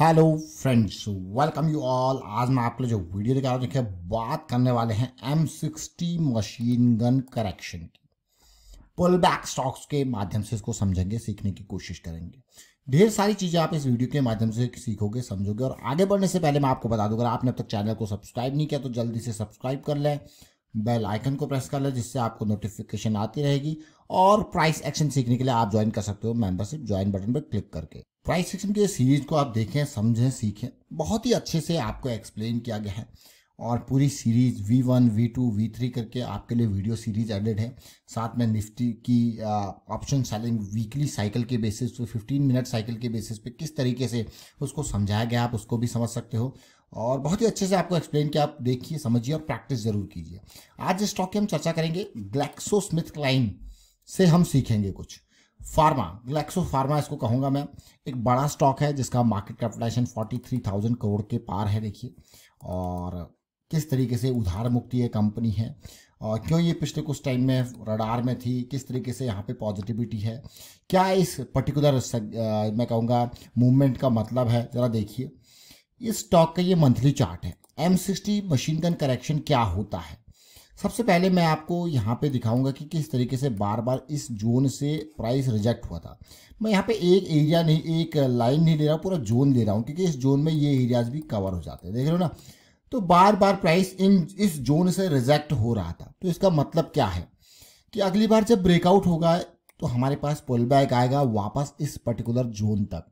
hello friends welcome you all आज मैं आपको जो वीडियो दिखा रहा हूँ देखिए बात करने वाले हैं M sixty machine gun correction की पुल बैक स्टॉक्स के माध्यम से इसको समझेंगे सीखने की कोशिश करेंगे ढेर सारी चीज़ें आप इस वीडियो के माध्यम से सीखोगे समझोगे और आगे बढ़ने से पहले मैं आपको बता दूँ अगर आपने अब तक चैनल को सब्सक्राइब नहीं किया तो जल्दी से सब्सक्राइब कर लें बेल आइकन को प्रेस कर लें जिससे आपको नोटिफिकेशन आती रहेगी और प्राइस एक्शन सीखने के लिए आप ज्वाइन कर सकते हो मेंबरशिप ज्वाइन बटन पर क्लिक करके प्राइस सिक्स के सीरीज को आप देखें समझें सीखें बहुत ही अच्छे से आपको एक्सप्लेन किया गया है और पूरी series V one V two V three करके आपके लिए वीडियो सीरीज एडेड है साथ में निफ्टी की ऑप्शन सेलिंग वीकली साइकिल के बेसिस पे फिफ्टीन मिनट साइकिल के बेसिस पे किस तरीके से उसको समझाया गया आप उसको भी समझ सकते हो और बहुत ही अच्छे से आपको एक्सप्लेन किया आप देखिए समझिए और प्रैक्टिस जरूर कीजिए आज इस स्टॉक की हम चर्चा करेंगे ग्लैक्सो स्मिथ क्लाइन से हम सीखेंगे कुछ फार्मा ग्लैक्सो फार्मा इसको कहूँगा मैं एक बड़ा स्टॉक है जिसका market capitalization forty three thousand crore के पार है देखिए और किस तरीके से उधार मुक्ति ये कंपनी है और क्यों ये पिछले कुछ टाइम में रडार में थी किस तरीके से यहाँ पे पॉजिटिविटी है क्या इस पर्टिकुलर मैं कहूँगा मूवमेंट का मतलब है ज़रा देखिए इस स्टॉक का ये मंथली चार्ट है M sixty machine gun correction क्या होता है सबसे पहले मैं आपको यहाँ पे दिखाऊंगा कि किस तरीके से बार बार इस जोन से प्राइस रिजेक्ट हुआ था मैं यहाँ पे एक एरिया नहीं एक लाइन नहीं ले रहा हूँ पूरा जोन ले रहा हूँ क्योंकि इस जोन में ये एरियाज भी कवर हो जाते हैं देख रहे हो ना तो बार बार प्राइस इन इस जोन से रिजेक्ट हो रहा था तो इसका मतलब क्या है कि अगली बार जब ब्रेकआउट होगा तो हमारे पास पुल बैक आएगा वापस इस पर्टिकुलर जोन तक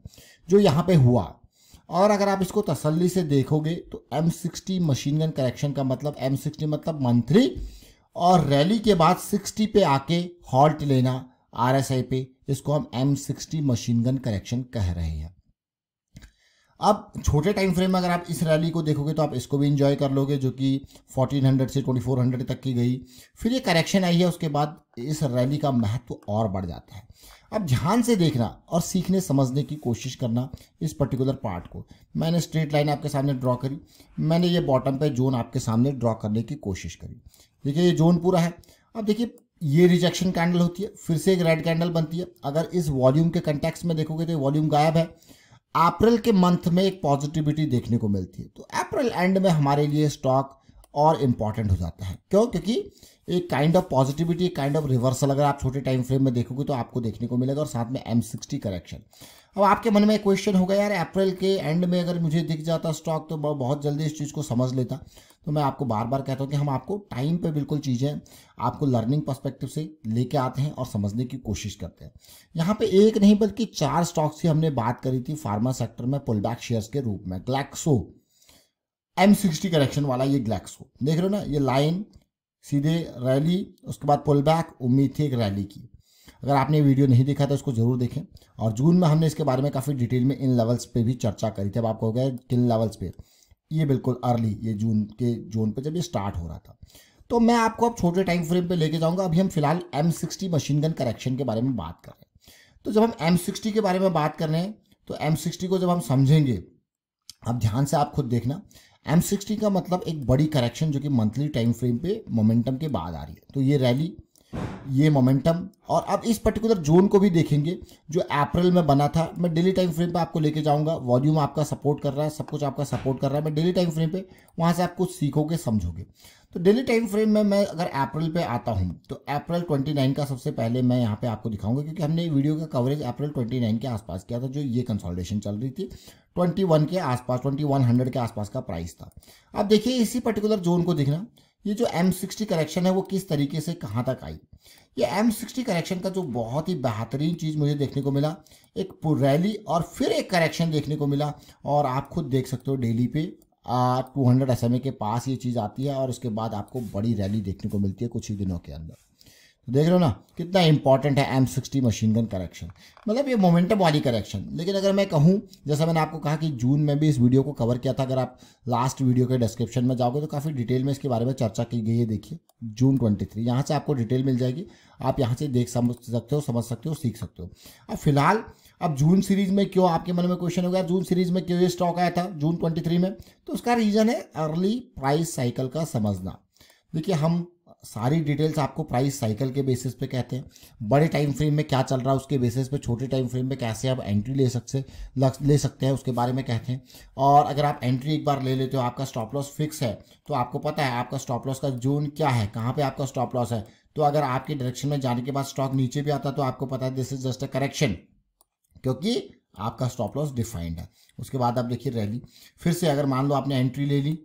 जो यहाँ पे हुआ और अगर आप इसको तसल्ली से देखोगे तो M sixty machine gun correction का मतलब एम सिक्सटी मतलब मंथली और रैली के बाद सिक्सटी पे आके हॉल्ट लेना आर एस आई पे इसको हम M sixty machine gun correction कह रहे हैं आप छोटे टाइम फ्रेम में अगर आप इस रैली को देखोगे तो आप इसको भी इंजॉय कर लोगे जो कि 1400 से 2400 तक की गई फिर ये करेक्शन आई है उसके बाद इस रैली का महत्व और बढ़ जाता है अब ध्यान से देखना और सीखने समझने की कोशिश करना इस पर्टिकुलर पार्ट को मैंने स्ट्रेट लाइन आपके सामने ड्रॉ करी मैंने ये बॉटम पर जोन आपके सामने ड्रॉ करने की कोशिश करी देखिए ये जोन पूरा है अब देखिए ये रिजेक्शन कैंडल होती है फिर से एक रेड कैंडल बनती है अगर इस वॉल्यूम के कंटेक्स में देखोगे तो वॉल्यूम गायब है अप्रैल के मंथ में एक पॉजिटिविटी देखने को मिलती है तो अप्रैल एंड में हमारे लिए स्टॉक और इम्पॉर्टेंट हो जाता है क्यों क्योंकि एक kind of positivity kind of reversal अगर आप छोटे टाइम फ्रेम में देखोगे तो आपको देखने को मिलेगा और साथ में एम सिक्सटी करेक्शन अब आपके मन में क्वेश्चन होगा यार अप्रैल के एंड में अगर मुझे दिख जाता स्टॉक तो मैं बहुत जल्दी इस चीज़ को समझ लेता तो मैं आपको बार बार कहता हूँ कि हम आपको टाइम पे बिल्कुल चीज़ें आपको लर्निंग पर्सपेक्टिव से लेके आते हैं और समझने की कोशिश करते हैं यहाँ पे एक नहीं बल्कि चार स्टॉक्स की हमने बात करी थी फार्मा सेक्टर में पुल बैक शेयर्स के रूप में ग्लैक्सो एम सिक्सटी करेक्शन वाला ये ग्लैक्सो देख रहे हो ना ये लाइन सीधे रैली उसके बाद पुलबैक उम्मीद थी एक रैली की अगर आपने वीडियो नहीं देखा तो इसको ज़रूर देखें और जून में हमने इसके बारे में काफ़ी डिटेल में इन लेवल्स पे भी चर्चा करी थी अब आपको हो गया किन लेवल्स पे ये बिल्कुल अर्ली ये जून के जून पे जब ये स्टार्ट हो रहा था तो मैं आपको अब छोटे टाइम फ्रेम पर लेके जाऊँगा अभी हम फिलहाल M sixty machine gun correction के बारे में बात कर रहे हैं तो जब हम एम सिक्सटी के बारे में बात कर रहे हैं तो एम सिक्सटी को जब हम समझेंगे अब ध्यान से आप खुद देखना एम सिक्सटी का मतलब एक बड़ी करेक्शन जो कि मंथली टाइम फ्रेम पे मोमेंटम के बाद आ रही है तो ये रैली ये मोमेंटम और अब इस पर्टिकुलर जोन को भी देखेंगे जो अप्रैल में बना था मैं डेली टाइम फ्रेम पे आपको लेके जाऊंगा वॉल्यूम आपका सपोर्ट कर रहा है सब कुछ आपका सपोर्ट कर रहा है मैं डेली टाइम फ्रेम पे वहाँ से आप कुछ सीखोगे समझोगे तो डेली टाइम फ्रेम में मैं अगर अप्रैल पे आता हूँ तो अप्रैल ट्वेंटी का सबसे पहले मैं यहाँ पे आपको दिखाऊंगा क्योंकि हमने वीडियो का कवरेज अप्रैल ट्वेंटी के आसपास किया था जो ये कंसोलिडेशन चल रही थी ट्वेंटी के आसपास ट्वेंटी के आसपास का प्राइस था अब देखिए इसी पर्टिकुलर जोन को देखना ये जो M60 करेक्शन है वो किस तरीके से कहाँ तक आई ये M60 करेक्शन का जो बहुत ही बेहतरीन चीज़ मुझे देखने को मिला एक रैली और फिर एक करेक्शन देखने को मिला और आप खुद देख सकते हो डेली पे टू हंड्रेड एस के पास ये चीज़ आती है और उसके बाद आपको बड़ी रैली देखने को मिलती है कुछ ही दिनों के अंदर तो देख लो ना कितना इंपॉर्टेंट है M sixty machine gun correction मतलब ये मोमेंटम वाली करेक्शन लेकिन अगर मैं कहूँ जैसा मैंने आपको कहा कि जून में भी इस वीडियो को कवर किया था अगर आप लास्ट वीडियो के डिस्क्रिप्शन में जाओगे तो काफ़ी डिटेल में इसके बारे में चर्चा की गई है देखिए जून ट्वेंटी थ्री यहाँ से आपको डिटेल मिल जाएगी आप यहाँ से देख समझ सकते हो समझ सकते हो सीख सकते हो अब फिलहाल अब जून सीरीज में क्यों आपके मन में क्वेश्चन हो गया जून सीरीज में क्यों ये स्टॉक आया था जून ट्वेंटी में तो उसका रीज़न है अर्ली प्राइस साइकिल का समझना देखिए हम सारी डिटेल्स आपको प्राइस साइकिल के बेसिस पे कहते हैं बड़े टाइम फ्रेम में क्या चल रहा है उसके बेसिस पे छोटे टाइम फ्रेम में कैसे आप एंट्री ले सकते ले सकते हैं उसके बारे में कहते हैं और अगर आप एंट्री एक बार ले लेते हो आपका स्टॉप लॉस फिक्स है तो आपको पता है आपका स्टॉप लॉस का जोन क्या है कहाँ पर आपका स्टॉप लॉस है तो अगर आपके डायरेक्शन में जाने के बाद स्टॉक नीचे भी आता तो आपको पता है this is just a correction क्योंकि आपका स्टॉप लॉस डिफाइंड है उसके बाद आप देखिए रैली फिर से अगर मान लो आपने एंट्री ले ली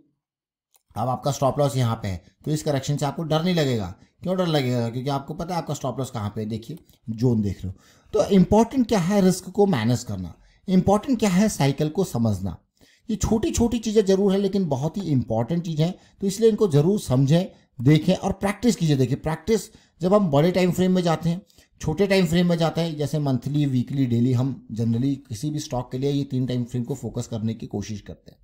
अब आपका स्टॉप लॉस यहाँ पे है तो इस करेक्शन से आपको डर नहीं लगेगा क्यों डर लगेगा क्योंकि आपको पता है आपका स्टॉप लॉस कहाँ पे है देखिए जोन देख रहे हो तो इम्पॉर्टेंट क्या है रिस्क को मैनेज करना इम्पॉर्टेंट क्या है साइकिल को समझना ये छोटी छोटी चीज़ें जरूर है लेकिन बहुत ही इंपॉर्टेंट चीज़ है तो इसलिए इनको जरूर समझें देखें और प्रैक्टिस कीजिए देखिए प्रैक्टिस जब हम बड़े टाइम फ्रेम में जाते हैं छोटे टाइम फ्रेम में जाते हैं जैसे मंथली वीकली डेली हम जनरली किसी भी स्टॉक के लिए ये तीन टाइम फ्रेम को फोकस करने की कोशिश करते हैं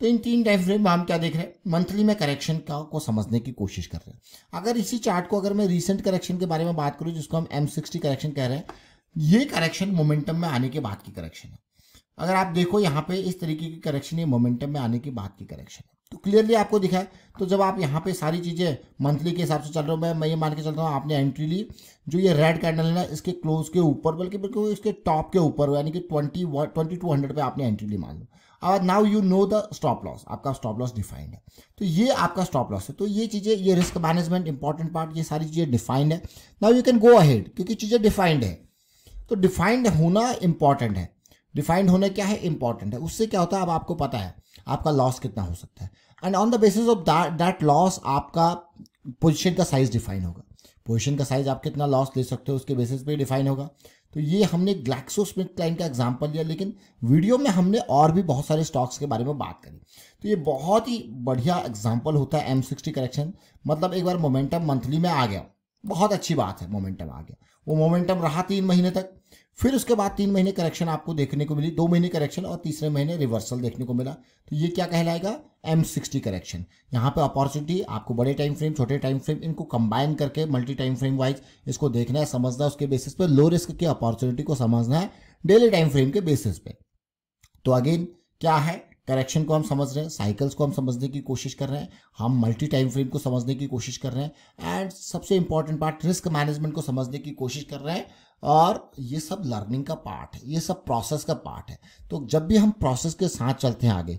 तो इन तीन टाइम फ्रेम में हम क्या देख रहे हैं मंथली में करेक्शन का को समझने की कोशिश कर रहे हैं अगर इसी चार्ट को अगर मैं रिसेंट करेक्शन के बारे में बात करूँ जिसको हम एम सिक्सटी करेक्शन कह रहे हैं ये करेक्शन मोमेंटम में आने के बाद की करेक्शन है अगर आप देखो यहाँ पे इस तरीके की करेक्शन ये मोमेंटम में आने के बाद की करेक्शन है तो क्लियरली आपको दिखा है तो जब आप यहाँ पे सारी चीज़ें मंथली के हिसाब से चल रहे हो मैं मैं ये मान के चलता हूँ आपने एंट्री ली जो ये रेड कैंडल है ना इसके क्लोज के ऊपर बल्कि बिल्कुल इसके टॉप के ऊपर यानी कि ट्वेंटी ट्वेंटी टू हंड्रेड पर आपने एंट्री ली मान लो और now you know the stop loss आपका स्टॉप लॉस डिफाइंड है तो ये आपका स्टॉप लॉस है तो ये चीज़ें ये रिस्क मैनेजमेंट इंपॉर्टेंट पार्ट ये सारी चीज़ें डिफाइंड है now you can go ahead क्योंकि चीज़ें डिफाइंड तो है तो डिफाइंड होना इंपॉर्टेंट है डिफाइंड होना क्या है इंपॉर्टेंट है उससे क्या होता है अब आपको पता है आपका लॉस कितना हो सकता है and on the basis of that loss आपका पोजिशन का साइज डिफाइन होगा पोजिशन का साइज आप कितना लॉस ले सकते हो उसके बेसिस पे डिफाइन होगा तो ये हमने ग्लैक्सो स्मिथ क्लाइन का एग्जाम्पल लिया लेकिन वीडियो में हमने और भी बहुत सारे स्टॉक्स के बारे में बात करी तो ये बहुत ही बढ़िया एग्जाम्पल होता है एम सिक्सटी करेक्शन मतलब एक बार मोमेंटम मंथली में आ गया बहुत अच्छी बात है मोमेंटम आ गया वो मोमेंटम रहा तीन महीने तक फिर उसके बाद तीन महीने करेक्शन आपको देखने को मिली दो महीने करेक्शन और तीसरे महीने रिवर्सल देखने को मिला तो ये क्या कहलाएगा एम सिक्सटी करेक्शन यहाँ पे अपॉर्चुनिटी आपको बड़े टाइम फ्रेम छोटे टाइम फ्रेम इनको कंबाइन करके मल्टी टाइम फ्रेम वाइज इसको देखना है समझना है उसके बेसिस पे लो रिस्क की अपॉर्चुनिटी को समझना है डेली टाइम फ्रेम के बेसिस पे तो अगेन क्या है करेक्शन को हम समझ रहे हैं साइकिल्स को हम समझने की कोशिश कर रहे हैं हम मल्टी टाइम फ्रेम को समझने की कोशिश कर रहे हैं एंड सबसे इंपॉर्टेंट पार्ट रिस्क मैनेजमेंट को समझने की कोशिश कर रहे हैं और ये सब लर्निंग का पार्ट है ये सब प्रोसेस का पार्ट है तो जब भी हम प्रोसेस के साथ चलते हैं आगे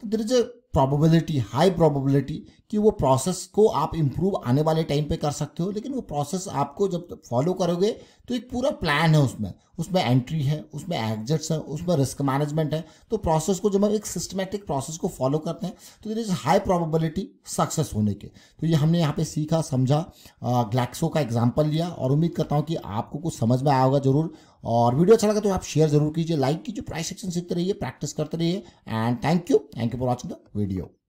तो there is a probability high probability कि वो प्रोसेस को आप इम्प्रूव आने वाले टाइम पे कर सकते हो लेकिन वो प्रोसेस आपको जब फॉलो करोगे तो एक पूरा प्लान है उसमें उसमें एंट्री है उसमें एग्जिट्स है उसमें रिस्क मैनेजमेंट है तो प्रोसेस को जब हम एक सिस्टमेटिक प्रोसेस को फॉलो करते हैं तो there is high probability success होने के तो ये हमने यहाँ पे सीखा समझा ग्लैक्सो का एग्जाम्पल लिया और उम्मीद करता हूँ कि आपको कुछ समझ में आया होगा जरूर और वीडियो अच्छा लगा तो आप शेयर जरूर कीजिए लाइक कीजिए प्राइस सेक्शन सीखते रहिए प्रैक्टिस करते रहिए and thank you thank you for watching the video